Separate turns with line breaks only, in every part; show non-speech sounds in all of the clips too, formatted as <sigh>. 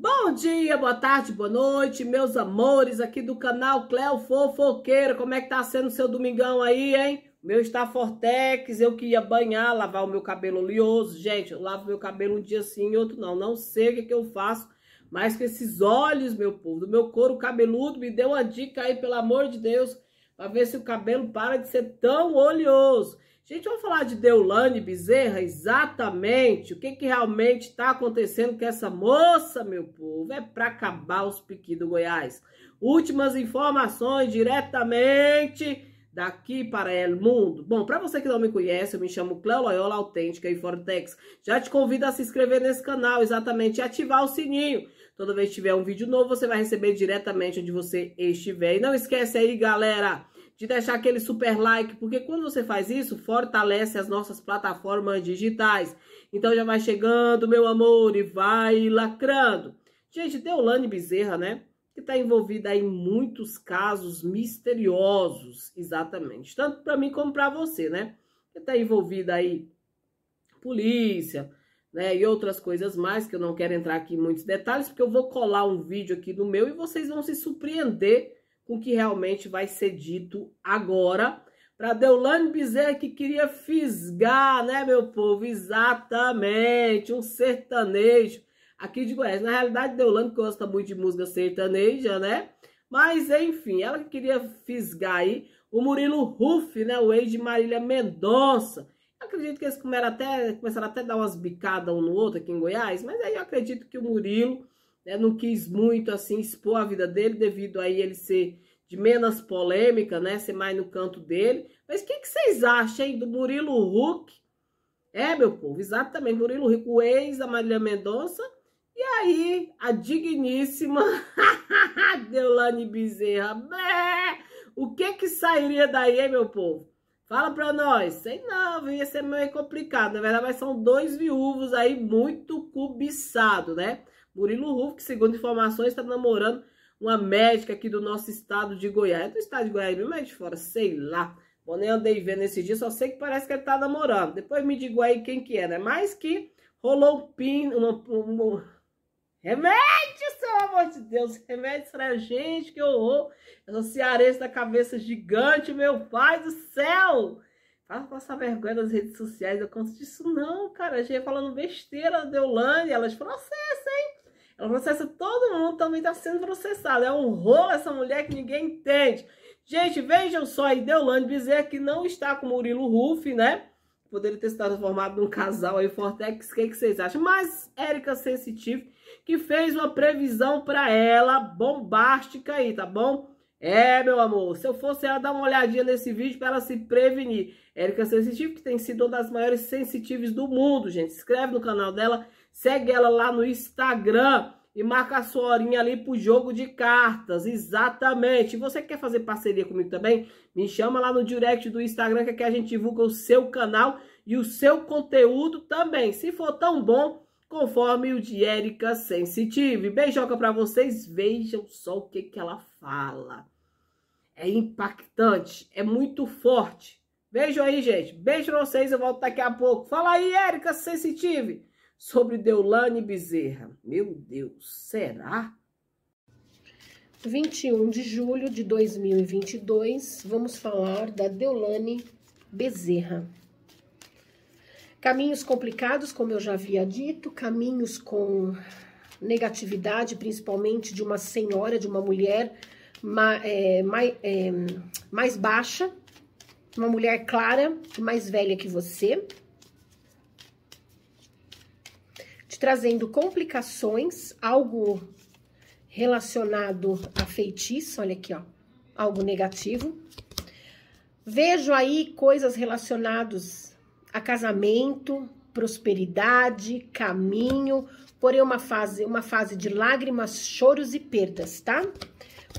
Bom dia, boa tarde, boa noite, meus amores aqui do canal Cléo Fofoqueira. Como é que tá sendo o seu domingão aí, hein? Meu está Fortex, eu que ia banhar, lavar o meu cabelo oleoso. Gente, eu lavo meu cabelo um dia sim e outro não. Não sei o que, é que eu faço, mas com esses olhos, meu povo, do meu couro cabeludo, me deu uma dica aí, pelo amor de Deus, para ver se o cabelo para de ser tão oleoso. Gente, vamos falar de Deulane Bezerra? Exatamente. O que, que realmente está acontecendo com essa moça, meu povo? É para acabar os piqui do Goiás. Últimas informações diretamente daqui para El Mundo. Bom, para você que não me conhece, eu me chamo Cléo Loyola Autêntica e Fortex. Já te convido a se inscrever nesse canal, exatamente, e ativar o sininho. Toda vez que tiver um vídeo novo, você vai receber diretamente onde você estiver. E não esquece aí, galera de deixar aquele super like, porque quando você faz isso, fortalece as nossas plataformas digitais. Então já vai chegando, meu amor, e vai lacrando. Gente, Deolane Bezerra, né? Que está envolvida em muitos casos misteriosos, exatamente. Tanto para mim como para você, né? Que está envolvida aí polícia, né? E outras coisas mais, que eu não quero entrar aqui em muitos detalhes, porque eu vou colar um vídeo aqui do meu e vocês vão se surpreender com o que realmente vai ser dito agora. Para Deulane Bezerra, que queria fisgar, né, meu povo? Exatamente, um sertanejo aqui de Goiás. Na realidade, Deulane gosta muito de música sertaneja, né? Mas, enfim, ela queria fisgar aí o Murilo Ruff, né? O ex de Marília Mendonça. Eu acredito que eles começaram até, começaram até a dar umas bicadas um no outro aqui em Goiás, mas aí eu acredito que o Murilo né, não quis muito assim expor a vida dele devido a ele ser de menos polêmica, né, ser mais no canto dele. Mas o que, que, vocês acham hein, do Murilo Huck? É, meu povo, exatamente, Murilo Huck, o ex da Marília Mendonça. E aí, a digníssima <laughs> Deolane Bezerra. Bé! O que que sairia daí, meu povo? Fala pra nós. Sei não, ia ser meio complicado. Na verdade, mas são dois viúvos aí muito cobiçados, né? Murilo Rufo, que segundo informações está namorando uma médica aqui do nosso estado de Goiás. É do estado de Goiás mesmo, é de fora, sei lá. Eu nem andei vendo esse dia, só sei que parece que ele tá namorando. Depois me diga aí quem que é, né? Mas que rolou um pin... Um, um, Remédio, pelo amor de Deus! Remédio pra gente, que horror! Eu sou cearense da cabeça gigante, meu pai do céu! Fala passar vergonha nas redes sociais, eu conto disso não, cara. A gente ia falando besteira deu Deolane, elas falaram, você assim, ela processa assim, todo mundo, também está sendo processada. É um rolo essa mulher que ninguém entende. Gente, vejam só, a Deolane Bezerra que não está com o Murilo Ruff, né? Poderia ter se transformado num casal aí, Fortex, o que, que, vocês acham? Mas Érica Sensitive, que fez uma previsão para ela bombástica aí, tá bom? É, meu amor, se eu fosse ela, dar uma olhadinha nesse vídeo para ela se prevenir. Érica Sensitive, que tem sido uma das maiores sensitives do mundo, gente. Se inscreve no canal dela, Segue ela lá no Instagram e marca a sua horinha ali pro jogo de cartas. Exatamente. Você quer fazer parceria comigo também? Me chama lá no direct do Instagram que aqui a gente divulga o seu canal e o seu conteúdo também. Se for tão bom, conforme o de Érica Sensitive. Beijoca para vocês. Vejam só o que, que ela fala. É impactante, é muito forte. Beijo aí, gente. Beijo pra vocês, eu volto daqui a pouco. Fala aí, Érica Sensitive sobre Deulane Bezerra. Meu Deus, será? 21
de julho de 2022, vamos falar da Deulane Bezerra. Caminhos complicados, como eu já havia dito, caminhos com negatividade, principalmente de uma senhora, de uma mulher mais, é, mais, é, mais baixa, uma mulher clara, mais velha que você. te trazendo complicações, algo relacionado a feitiço, olha aqui, ó, algo negativo. Vejo aí coisas relacionadas a casamento, prosperidade, caminho, porém uma fase, uma fase de lágrimas, choros e perdas, tá?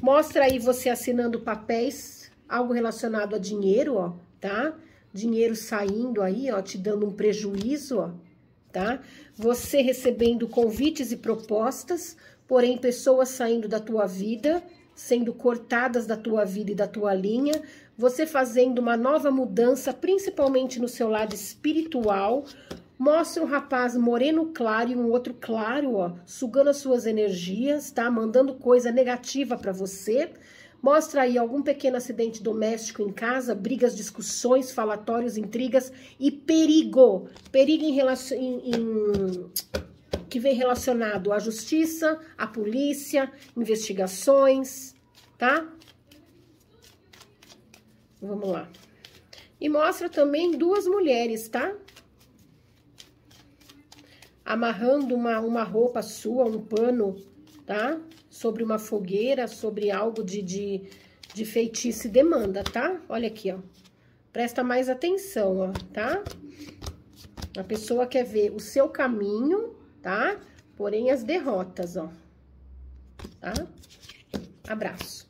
Mostra aí você assinando papéis, algo relacionado a dinheiro, ó, tá? Dinheiro saindo aí, ó, te dando um prejuízo, ó tá? Você recebendo convites e propostas, porém pessoas saindo da tua vida, sendo cortadas da tua vida e da tua linha, você fazendo uma nova mudança, principalmente no seu lado espiritual. Mostra um rapaz moreno claro e um outro claro, ó, sugando as suas energias, tá? Mandando coisa negativa para você Mostra aí algum pequeno acidente doméstico em casa, brigas, discussões, falatórios, intrigas e perigo. Perigo em relação. Em, em, que vem relacionado à justiça, à polícia, investigações, tá? Vamos lá. E mostra também duas mulheres, tá? Amarrando uma, uma roupa sua, um pano, tá? Tá? sobre uma fogueira, sobre algo de, de, de feitiço e demanda, tá? Olha aqui, ó. Presta mais atenção, ó, tá? A pessoa quer ver o seu caminho, tá? Porém, as derrotas, ó. Tá? Abraço.